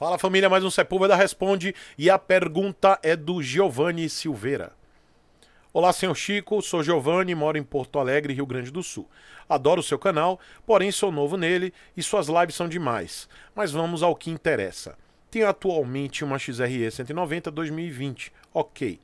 Fala família, mais um Sepúlveda Responde e a pergunta é do Giovanni Silveira. Olá, senhor Chico, sou Giovanni, moro em Porto Alegre, Rio Grande do Sul. Adoro o seu canal, porém sou novo nele e suas lives são demais. Mas vamos ao que interessa. Tenho atualmente uma XRE 190 2020, ok.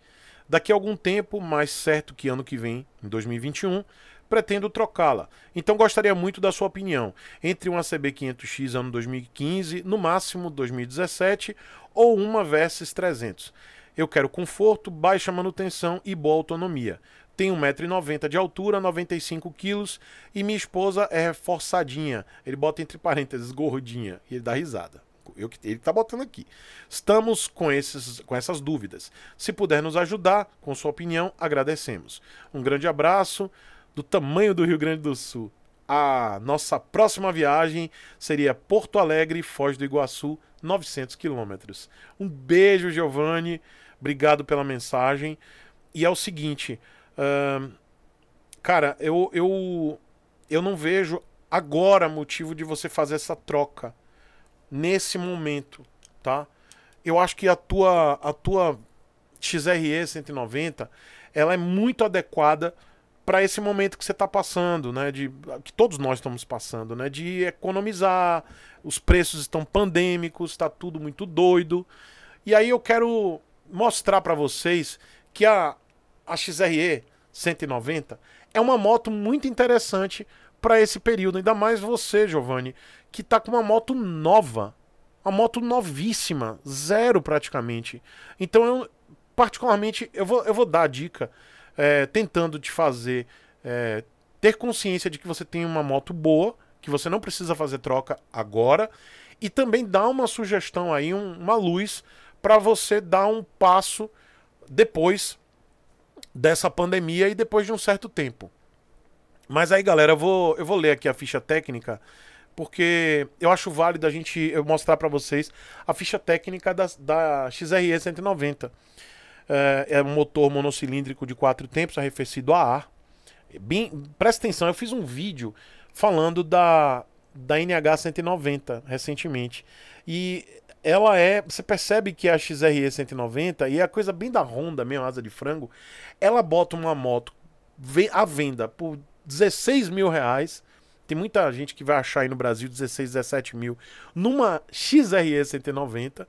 Daqui a algum tempo, mais certo que ano que vem, em 2021, pretendo trocá-la. Então gostaria muito da sua opinião. Entre uma CB500X ano 2015, no máximo 2017, ou uma Versys 300. Eu quero conforto, baixa manutenção e boa autonomia. Tenho 1,90m de altura, 95kg e minha esposa é reforçadinha. Ele bota entre parênteses gordinha e ele dá risada. Eu, ele está botando aqui. Estamos com, esses, com essas dúvidas. Se puder nos ajudar com sua opinião, agradecemos. Um grande abraço do tamanho do Rio Grande do Sul. A nossa próxima viagem seria Porto Alegre, Foz do Iguaçu, 900 quilômetros. Um beijo, Giovanni. Obrigado pela mensagem. E é o seguinte, cara, eu, eu, eu não vejo agora motivo de você fazer essa troca nesse momento, tá? Eu acho que a tua a tua XRE 190, ela é muito adequada para esse momento que você está passando, né? De, que todos nós estamos passando, né? De economizar, os preços estão pandêmicos, está tudo muito doido. E aí eu quero mostrar para vocês que a, a XRE 190 é uma moto muito interessante para esse período, ainda mais você, Giovanni, que está com uma moto nova, uma moto novíssima, zero praticamente. Então eu particularmente eu vou, eu vou dar a dica é, tentando te fazer é, ter consciência de que você tem uma moto boa, que você não precisa fazer troca agora, e também dá uma sugestão aí, um, uma luz, para você dar um passo depois dessa pandemia e depois de um certo tempo. Mas aí, galera, eu vou, eu vou ler aqui a ficha técnica, porque eu acho válido a gente eu mostrar para vocês a ficha técnica da, da XRE 190. É, é um motor monocilíndrico de quatro tempos, arrefecido a ar. É bem, presta atenção, eu fiz um vídeo falando da, da NH190 recentemente. E ela é. Você percebe que a XRE 190, e é a coisa bem da Honda mesmo, asa de frango, ela bota uma moto à venda por 16 mil reais. Tem muita gente que vai achar aí no Brasil 16, 17 mil numa XRE 190.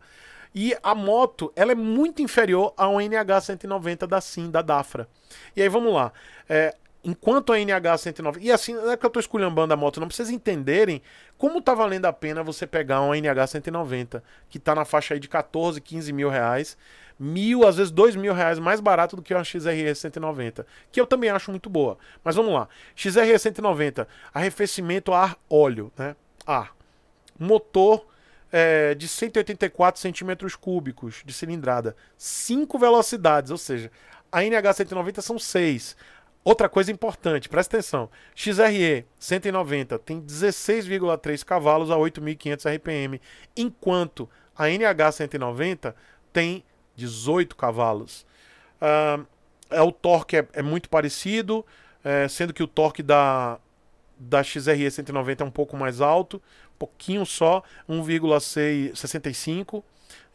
E a moto, ela é muito inferior a um NH190 da SIM, da Dafra. E aí, vamos lá. É, enquanto a NH190... E assim, não é que eu tô esculhambando a moto, não. Pra vocês entenderem como tá valendo a pena você pegar um NH190, que tá na faixa aí de 14, 15 mil reais. Mil, às vezes dois mil reais mais barato do que uma XRE 190, que eu também acho muito boa. Mas vamos lá. XRE 190, arrefecimento ar-óleo, né? Ar. Motor é, de 184 centímetros cúbicos de cilindrada. Cinco velocidades, ou seja, a NH190 são seis. Outra coisa importante, presta atenção. XRE 190 tem 16,3 cavalos a 8.500 RPM, enquanto a NH 190 tem 18 cavalos. Uh, é, o torque é, é muito parecido, é, sendo que o torque da, da XRE 190 é um pouco mais alto, pouquinho só, 1,65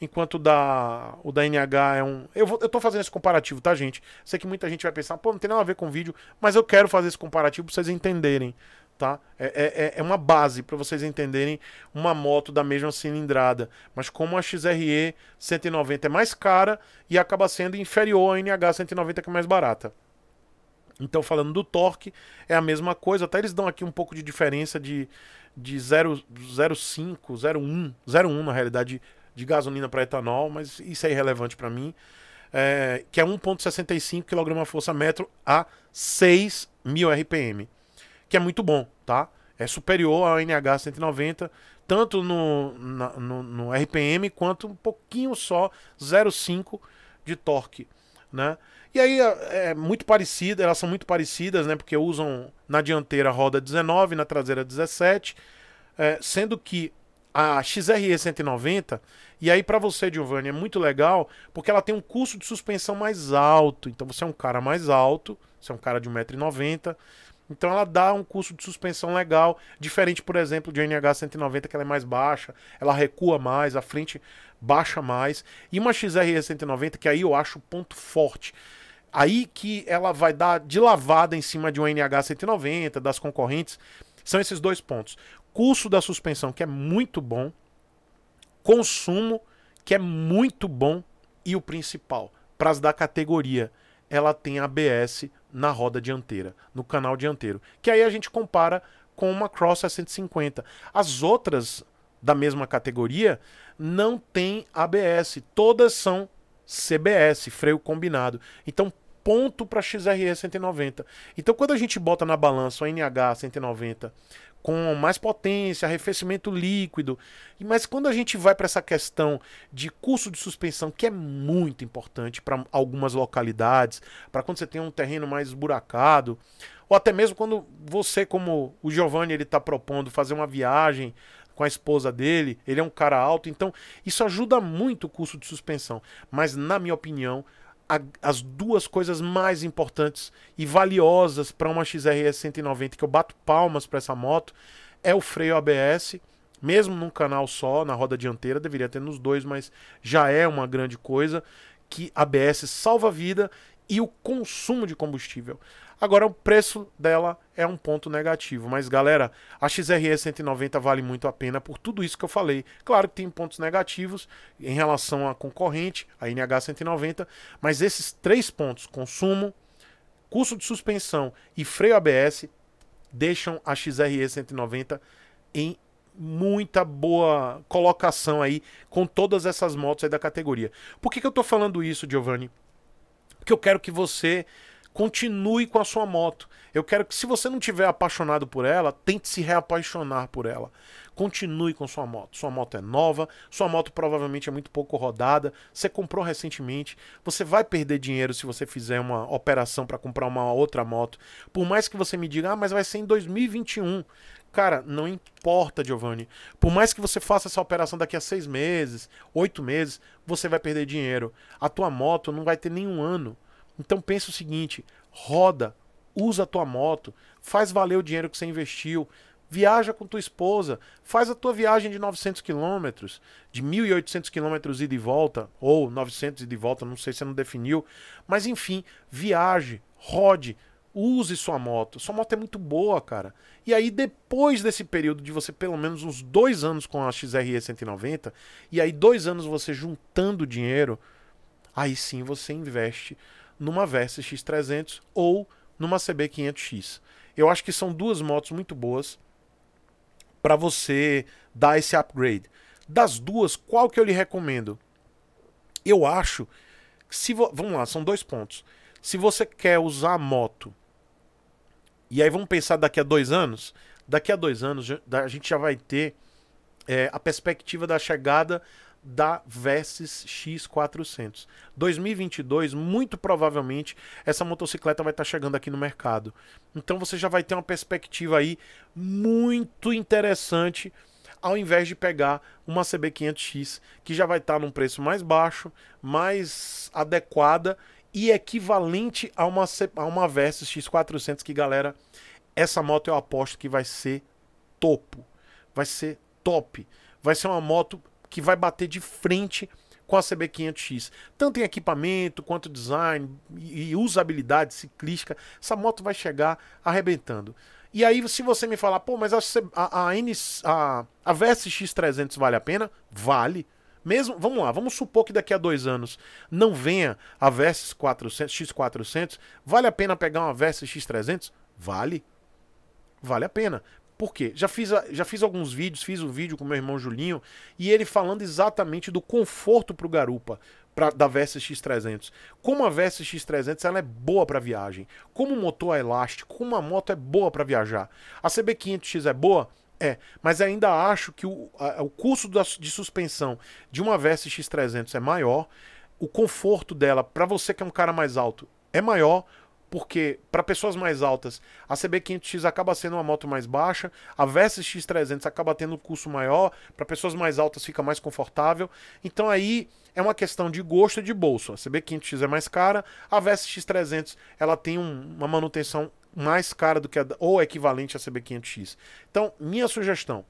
enquanto da, o da NH é um. Eu, vou, eu tô fazendo esse comparativo, tá, gente? Sei que muita gente vai pensar, pô, não tem nada a ver com vídeo, mas eu quero fazer esse comparativo pra vocês entenderem, tá? É, é, é, é uma base para vocês entenderem uma moto da mesma cilindrada, mas como a XRE 190 é mais cara e acaba sendo inferior à NH 190, que é mais barata. Então, falando do torque, é a mesma coisa. Até eles dão aqui um pouco de diferença de, de 0,5, 0,1, 0,1 na realidade, de gasolina para etanol, mas isso é irrelevante para mim. É, que é 1,65 kgfm metro a 6 mil RPM, que é muito bom, tá? É superior ao NH 190, tanto no, na, no, no RPM quanto um pouquinho só, 0,5 de torque, né? E aí é, é muito parecida, elas são muito parecidas, né? Porque usam na dianteira roda 19, na traseira 17, é, sendo que a XRE 190, e aí para você, Giovanni, é muito legal, porque ela tem um custo de suspensão mais alto. Então você é um cara mais alto, você é um cara de 1,90m. Então ela dá um custo de suspensão legal, diferente, por exemplo, de NH 190, que ela é mais baixa, ela recua mais, a frente baixa mais. E uma XRE 190, que aí eu acho o ponto forte Aí que ela vai dar de lavada em cima de um NH 190, das concorrentes. São esses dois pontos. Custo da suspensão, que é muito bom. Consumo, que é muito bom. E o principal, para as da categoria, ela tem ABS na roda dianteira, no canal dianteiro. Que aí a gente compara com uma Cross 150. As outras da mesma categoria não tem ABS, todas são CBS, freio combinado. Então ponto para XRE 190. Então, quando a gente bota na balança o NH 190 com mais potência, arrefecimento líquido, mas quando a gente vai para essa questão de curso de suspensão, que é muito importante para algumas localidades, para quando você tem um terreno mais esburacado, ou até mesmo quando você, como o Giovanni, ele está propondo fazer uma viagem com a esposa dele, ele é um cara alto, então isso ajuda muito o curso de suspensão. Mas, na minha opinião, a, as duas coisas mais importantes e valiosas para uma XRS 190, que eu bato palmas para essa moto, é o freio ABS, mesmo num canal só, na roda dianteira, deveria ter nos dois, mas já é uma grande coisa, que ABS salva vida e o consumo de combustível. Agora, o preço dela é um ponto negativo. Mas, galera, a XRE 190 vale muito a pena por tudo isso que eu falei. Claro que tem pontos negativos em relação à concorrente, a NH 190, mas esses três pontos, consumo, custo de suspensão e freio ABS, deixam a XRE 190 em muita boa colocação aí com todas essas motos aí da categoria. Por que, que eu tô falando isso, Giovanni? Porque eu quero que você continue com a sua moto. Eu quero que, se você não tiver apaixonado por ela, tente se reapaixonar por ela. Continue com sua moto. Sua moto é nova, sua moto provavelmente é muito pouco rodada, você comprou recentemente, você vai perder dinheiro se você fizer uma operação para comprar uma outra moto. Por mais que você me diga, ah, mas vai ser em 2021. Cara, não importa, Giovanni. Por mais que você faça essa operação daqui a seis meses, oito meses, você vai perder dinheiro. A tua moto não vai ter nenhum ano. Então pensa o seguinte: roda, usa a tua moto, faz valer o dinheiro que você investiu, viaja com tua esposa, faz a tua viagem de 900 quilômetros, de 1.800 quilômetros ida e volta, ou 900 e de volta, não sei se você não definiu, mas enfim, viaje, rode, use sua moto. Sua moto é muito boa, cara. E aí, depois desse período de você pelo menos uns dois anos com a XRE 190, e aí dois anos você juntando dinheiro, aí sim você investe numa Versa X300 ou numa CB500X. Eu acho que são duas motos muito boas para você dar esse upgrade. Das duas, qual que eu lhe recomendo? Eu acho se vo... vamos lá, são dois pontos. Se você quer usar a moto, e aí vamos pensar daqui a dois anos, daqui a dois anos a gente já vai ter é, a perspectiva da chegada da Versys X400. 2022, muito provavelmente, essa motocicleta vai estar tá chegando aqui no mercado. Então você já vai ter uma perspectiva aí muito interessante, ao invés de pegar uma CB500X, que já vai estar tá num preço mais baixo, mais adequada e equivalente a uma, a uma Vesis X400, que galera, essa moto eu aposto que vai ser topo. Vai ser top. Vai ser uma moto que vai bater de frente com a CB500X. Tanto em equipamento, quanto design e usabilidade ciclística, essa moto vai chegar arrebentando. E aí, se você me falar, pô, mas a, a, a, a, a VSX300 vale a pena? Vale. Mesmo, vamos lá, vamos supor que daqui a dois anos não venha a Versys 400, X400, vale a pena pegar uma Versys X300? Vale. Vale a pena. Por quê? Já fiz, já fiz alguns vídeos, fiz o um vídeo com meu irmão Julinho e ele falando exatamente do conforto para o garupa pra, da Versa X300. Como a Versa X300 ela é boa para viagem, como o motor é elástico, como a moto é boa para viajar. A CB500X é boa? É, mas ainda acho que o, a, o custo da, de suspensão de uma Versa X300 é maior, o conforto dela, para você que é um cara mais alto, é maior, porque para pessoas mais altas, a CB500X acaba sendo uma moto mais baixa, a Versys X300 acaba tendo um custo maior, para pessoas mais altas fica mais confortável. Então aí é uma questão de gosto e de bolso. A CB500X é mais cara, a Versys X300 ela tem um, uma manutenção mais cara do que a, ou equivalente à CB500X. Então, minha sugestão,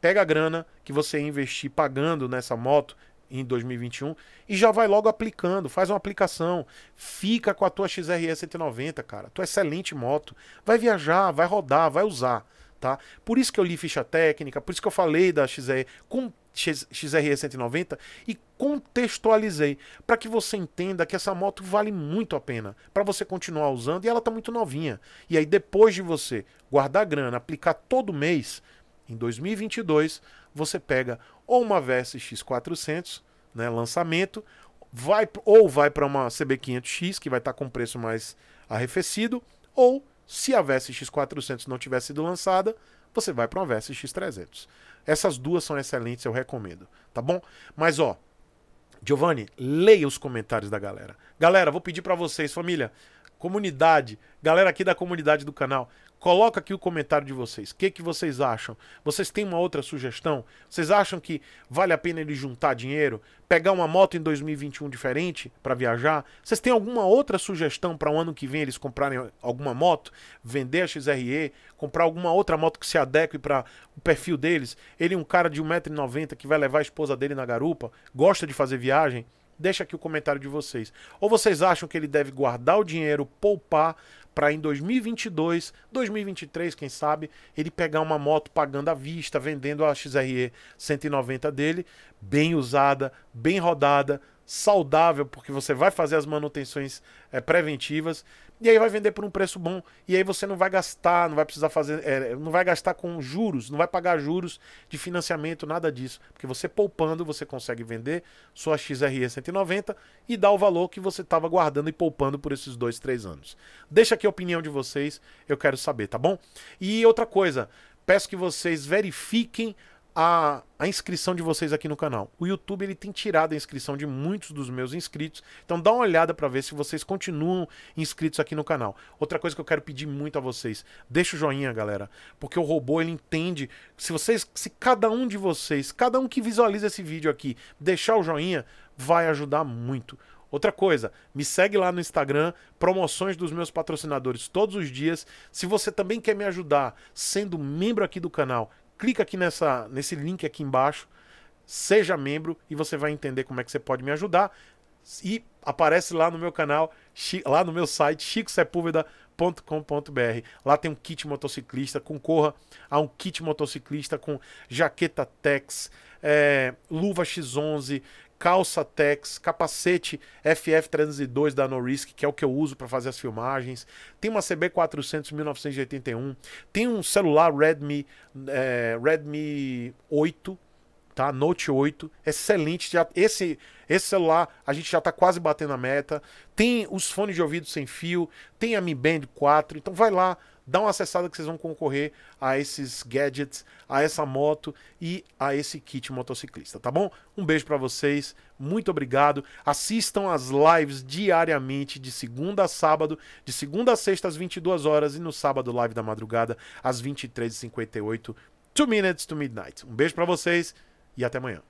pega a grana que você investir pagando nessa moto, em 2021 e já vai logo aplicando, faz uma aplicação, fica com a tua XRE 190, cara, tua é excelente moto, vai viajar, vai rodar, vai usar, tá? Por isso que eu li ficha técnica, por isso que eu falei da XRE com X, XRE 190 e contextualizei para que você entenda que essa moto vale muito a pena para você continuar usando e ela tá muito novinha. E aí depois de você guardar grana, aplicar todo mês em 2022, você pega ou uma VSX 400, né, lançamento, vai ou vai para uma CB500X que vai estar tá com preço mais arrefecido, ou se a VSX 400 não tiver sido lançada, você vai para uma VSX 300. Essas duas são excelentes, eu recomendo, tá bom? Mas ó, Giovanni, leia os comentários da galera. Galera, vou pedir para vocês, família, comunidade, galera aqui da comunidade do canal, Coloca aqui o comentário de vocês. O que, que vocês acham? Vocês têm uma outra sugestão? Vocês acham que vale a pena ele juntar dinheiro? Pegar uma moto em 2021 diferente para viajar? Vocês têm alguma outra sugestão para o um ano que vem eles comprarem alguma moto? Vender a XRE? Comprar alguma outra moto que se adeque para o perfil deles? Ele é um cara de 1,90m que vai levar a esposa dele na garupa? Gosta de fazer viagem? deixa aqui o comentário de vocês. Ou vocês acham que ele deve guardar o dinheiro, poupar para em 2022, 2023, quem sabe, ele pegar uma moto pagando à vista, vendendo a XRE 190 dele, bem usada, bem rodada, saudável, porque você vai fazer as manutenções é, preventivas e aí vai vender por um preço bom e aí você não vai gastar, não vai precisar fazer, é, não vai gastar com juros, não vai pagar juros de financiamento, nada disso, porque você poupando você consegue vender sua XRE 190 e dar o valor que você estava guardando e poupando por esses dois, três anos. Deixa aqui a opinião de vocês, eu quero saber, tá bom? E outra coisa, peço que vocês verifiquem a, a, inscrição de vocês aqui no canal. O YouTube ele tem tirado a inscrição de muitos dos meus inscritos, então dá uma olhada para ver se vocês continuam inscritos aqui no canal. Outra coisa que eu quero pedir muito a vocês, deixa o joinha, galera, porque o robô ele entende. Se vocês, se cada um de vocês, cada um que visualiza esse vídeo aqui, deixar o joinha, vai ajudar muito. Outra coisa, me segue lá no Instagram, promoções dos meus patrocinadores todos os dias. Se você também quer me ajudar sendo membro aqui do canal, clica aqui nessa, nesse link aqui embaixo, seja membro e você vai entender como é que você pode me ajudar. E aparece lá no meu canal, lá no meu site, chicosepúlveda.com.br. Lá tem um kit motociclista, concorra a um kit motociclista com jaqueta Tex, é, luva X11, calça Tex, capacete FF302 da Norisk, que é o que eu uso para fazer as filmagens. Tem uma CB400 1981. Tem um celular Redmi, é, Redmi 8, tá? Note 8, excelente. Já, esse, esse celular a gente já está quase batendo a meta. Tem os fones de ouvido sem fio, tem a Mi Band 4. Então vai lá Dá uma acessada que vocês vão concorrer a esses gadgets, a essa moto e a esse kit motociclista, tá bom? Um beijo para vocês, muito obrigado. Assistam as lives diariamente de segunda a sábado, de segunda a sexta às 22 horas e no sábado live da madrugada às 23h58, 2 minutes to midnight. Um beijo para vocês e até amanhã.